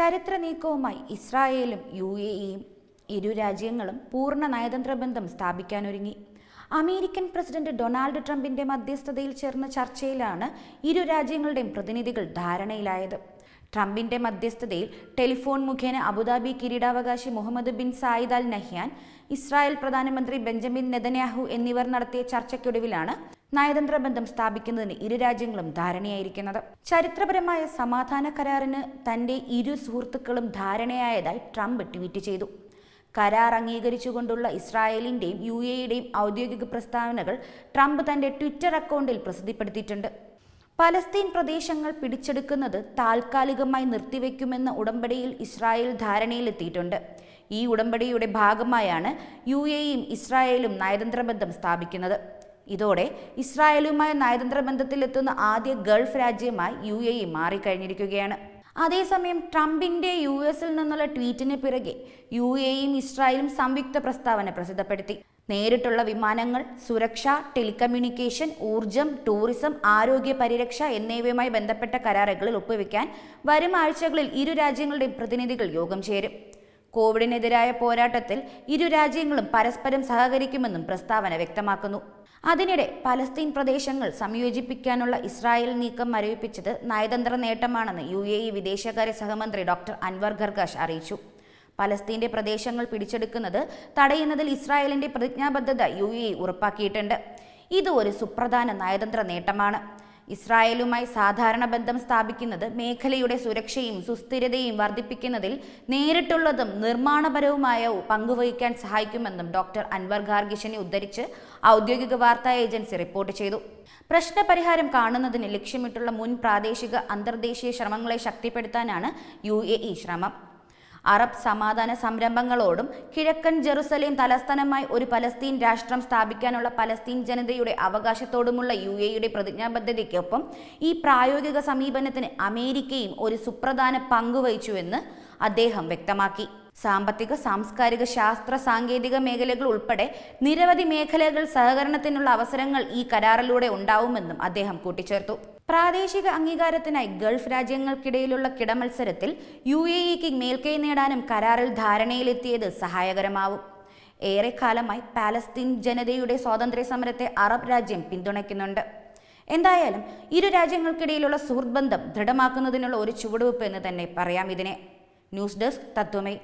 ചരിത്ര നീക്കവുമായി ഇസ്രായേലും U A ഇയും ഇരു രാജ്യങ്ങളും പൂർണ്ണ നയതന്ത്ര ബന്ധം സ്ഥാപിക്കാനൊരുങ്ങി അമേരിക്കൻ പ്രസിഡന്റ് ഡൊണാൾഡ് ട്രംപിന്റെ മധ്യസ്ഥതയിൽ ചേർന്ന ചർച്ചയിലാണ് ഇരു രാജ്യങ്ങളുടെയും പ്രതിനിധികൾ ധാരണയിലായത് ട്രംപിന്റെ മധ്യസ്ഥതയിൽ ടെലിഫോൺ മുഖേന അബുദാബി കിരീടാവകാശി Mohammed bin Zayed Al Nahyan Israel പ്രധാനമന്ത്രി ബെഞ്ചമിൻ നെതന്യാഹു എന്നിവർ നടത്തിയ ചർച്ചയ്ക്കൊടുവിലാണ് നയതന്ത്ര ബന്ധം സ്ഥാപിക്കുന്നതിന് ഇരു രാജ്യങ്ങളും ധാരണയായിരിക്കുന്നത് ചരിത്രപരമായ സമാധാന കരാറിന് തന്റെ ഇരു സുഹൃത്തുക്കളും ധാരണയായതായി ട്രംപ് ട്വീറ്റ് ചെയ്തു കരാർ അംഗീകരിച്ചുകൊണ്ടുള്ള ഇസ്രായേലിന്റെയും യു എയുടെയും ഔദ്യോഗിക പ്രസ്താവനകൾ ട്രംപ് തന്റെ ട്വിറ്റർ അക്കൗണ്ടിൽ പ്രസിദ്ധപ്പെടുത്തിയിട്ടുണ്ട് പലസ്തീൻ പ്രദേശങ്ങൾ പിടിച്ചെടുക്കുന്നത് താൽക്കാലികമായി നിർത്തിവെക്കുമെന്ന ഉടമ്പടിയിൽ ഇസ്രായേൽ ധാരണയിലെത്തിയിട്ടുണ്ട് ഈ ഉടമ്പടിയുടെ ഭാഗമായാണ് യു എയും ഇസ്രായേലും നയതന്ത്ര ബന്ധം സ്ഥാപിക്കുന്നത് ഇതോടെ ഇസ്രായേലുമായി നയതന്ത്ര ബന്ധത്തിലെത്തുന്ന ആദ്യ ഗൾഫ് രാജ്യമായി യു എ ഇ മാറിക്കഴിഞ്ഞിരിക്കുകയാണ് അതേസമയം ട്രംപിന്റെ യു എസിൽ നിന്നുള്ള ട്വീറ്റിന് പിറകെ യു എയും ഇസ്രായേലും സംയുക്ത പ്രസ്താവന പ്രസിദ്ധപ്പെടുത്തി നേരിട്ടുള്ള വിമാനങ്ങൾ സുരക്ഷ ടെലികമ്മ്യൂണിക്കേഷൻ ഊർജം ടൂറിസം ആരോഗ്യ പരിരക്ഷ എന്നിവയുമായി ബന്ധപ്പെട്ട കരാറുകളിൽ ഒപ്പുവെക്കാൻ വരും ആഴ്ചകളിൽ ഇരു രാജ്യങ്ങളുടെയും പ്രതിനിധികൾ യോഗം ചേരും കോവിഡിനെതിരായ പോരാട്ടത്തിൽ ഇരു രാജ്യങ്ങളും പരസ്പരം സഹകരിക്കുമെന്നും പ്രസ്താവന വ്യക്തമാക്കുന്നു അതിനിടെ പലസ്തീൻ പ്രദേശങ്ങൾ സംയോജിപ്പിക്കാനുള്ള ഇസ്രായേൽ നീക്കം മരവിപ്പിച്ചത് നയതന്ത്ര നേട്ടമാണെന്ന് യു എ ഇ വിദേശകാര്യ സഹമന്ത്രി ഡോക്ടർ അൻവർ ഖർഗാഷ് അറിയിച്ചു പലസ്തീന്റെ പ്രദേശങ്ങൾ പിടിച്ചെടുക്കുന്നത് തടയുന്നതിൽ ഇസ്രായേലിന്റെ പ്രതിജ്ഞാബദ്ധത യു എ ഉറപ്പാക്കിയിട്ടുണ്ട് ഇത് ഒരു സുപ്രധാന നയതന്ത്ര നേട്ടമാണ് ഇസ്രായേലുമായി സാധാരണ ബന്ധം സ്ഥാപിക്കുന്നത് മേഖലയുടെ സുരക്ഷയും സുസ്ഥിരതയും വർദ്ധിപ്പിക്കുന്നതിൽ നേരിട്ടുള്ളതും നിർമ്മാണപരവുമായ പങ്കുവഹിക്കാൻ സഹായിക്കുമെന്നും ഡോക്ടർ അൻവർ ഖാർഗിഷിനെ ഉദ്ധരിച്ച് ഔദ്യോഗിക വാർത്താ ഏജൻസി റിപ്പോർട്ട് ചെയ്തു പ്രശ്നപരിഹാരം കാണുന്നതിന് ലക്ഷ്യമിട്ടുള്ള മുൻ പ്രാദേശിക അന്തർദേശീയ ശ്രമങ്ങളെ ശക്തിപ്പെടുത്താനാണ് യു ശ്രമം അറബ് സമാധാന സംരംഭങ്ങളോടും കിഴക്കൻ ജെറുസലേം തലസ്ഥാനമായി ഒരു പലസ്തീൻ രാഷ്ട്രം സ്ഥാപിക്കാനുള്ള പലസ്തീൻ ജനതയുടെ അവകാശത്തോടുമുള്ള യു എയുടെ പ്രതിജ്ഞാബദ്ധതയ്ക്കൊപ്പം ഈ പ്രായോഗിക സമീപനത്തിന് അമേരിക്കയും ഒരു സുപ്രധാന പങ്കുവഹിച്ചുവെന്ന് അദ്ദേഹം വ്യക്തമാക്കി സാമ്പത്തിക സാംസ്കാരിക ശാസ്ത്ര സാങ്കേതിക മേഖലകൾ ഉൾപ്പെടെ നിരവധി മേഖലകൾ സഹകരണത്തിനുള്ള അവസരങ്ങൾ ഈ കരാറിലൂടെ ഉണ്ടാവുമെന്നും അദ്ദേഹം കൂട്ടിച്ചേർത്തു പ്രാദേശിക അംഗീകാരത്തിനായി ഗൾഫ് രാജ്യങ്ങൾക്കിടയിലുള്ള കിടമത്സരത്തിൽ യു എ ഇക്ക് മേൽക്കൈ നേടാനും കരാറിൽ ധാരണയിലെത്തിയത് സഹായകരമാവും ഏറെക്കാലമായി പാലസ്തീൻ ജനതയുടെ സ്വാതന്ത്ര്യ സമരത്തെ അറബ് രാജ്യം പിന്തുണയ്ക്കുന്നുണ്ട് എന്തായാലും ഇരു രാജ്യങ്ങൾക്കിടയിലുള്ള സുഹൃത്ബന്ധം ദൃഢമാക്കുന്നതിനുള്ള ഒരു ചുവടുവെപ്പ് എന്ന് തന്നെ പറയാം ഇതിനെ ന്യൂസ് ഡെസ്ക് തത്വമേ